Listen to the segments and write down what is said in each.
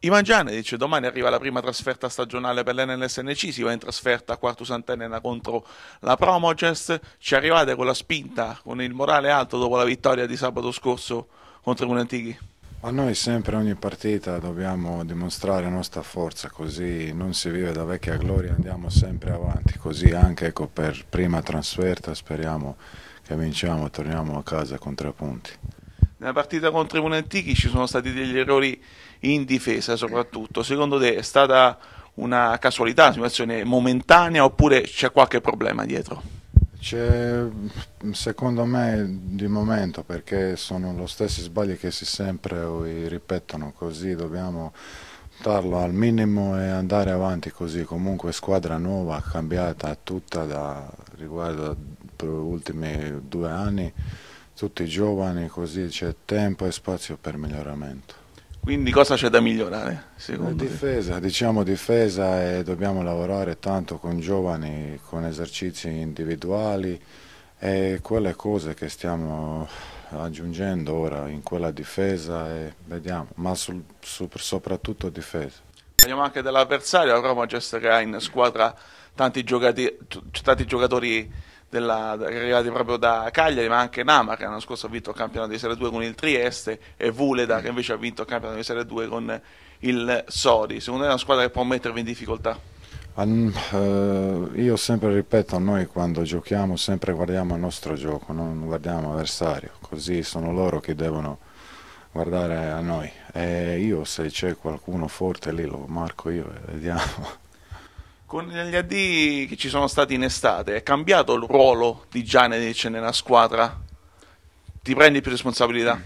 Ivan Gianni dice domani arriva la prima trasferta stagionale per l'NLSNC, si va in trasferta a Quarto Sant'Enena contro la Promogest, ci arrivate con la spinta, con il morale alto dopo la vittoria di sabato scorso contro i Munantighi? A noi sempre ogni partita dobbiamo dimostrare la nostra forza, così non si vive da vecchia gloria, andiamo sempre avanti, così anche ecco, per prima trasferta speriamo che vinciamo e torniamo a casa con tre punti. Nella partita contro i Monantichi ci sono stati degli errori in difesa soprattutto. Secondo te è stata una casualità, una situazione momentanea oppure c'è qualche problema dietro? C'è, secondo me, di momento, perché sono gli stessi sbagli che si sempre ripetono così, dobbiamo darlo al minimo e andare avanti così. Comunque squadra nuova, cambiata tutta da, riguardo agli ultimi due anni tutti giovani, così c'è tempo e spazio per miglioramento. Quindi cosa c'è da migliorare? Secondo eh, difesa, te? diciamo difesa e dobbiamo lavorare tanto con giovani, con esercizi individuali e quelle cose che stiamo aggiungendo ora in quella difesa e vediamo, ma sul, su, soprattutto difesa. Parliamo anche dell'avversario, la Roma già sarà in squadra tanti, giocati, tanti giocatori della, arrivati proprio da Cagliari, ma anche Nama che l'anno scorso ha vinto il campionato di Serie 2 con il Trieste e Vuleda che invece ha vinto il campionato di Serie 2 con il Sodi. Secondo me è una squadra che può mettervi in difficoltà? Eh, io sempre ripeto, noi quando giochiamo sempre guardiamo il nostro gioco, non guardiamo l'avversario, così sono loro che devono guardare a noi. E io se c'è qualcuno forte lì lo marco io e vediamo con gli AD che ci sono stati in estate, è cambiato il ruolo di Gianedic nella squadra? Ti prendi più responsabilità?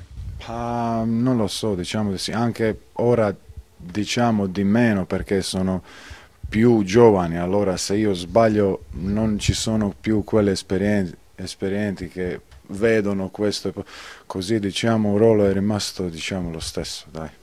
Uh, non lo so, diciamo di sì. Anche ora diciamo di meno perché sono più giovani, allora se io sbaglio non ci sono più quelle esperienze, esperienti che vedono questo, così diciamo un ruolo è rimasto diciamo, lo stesso. Dai.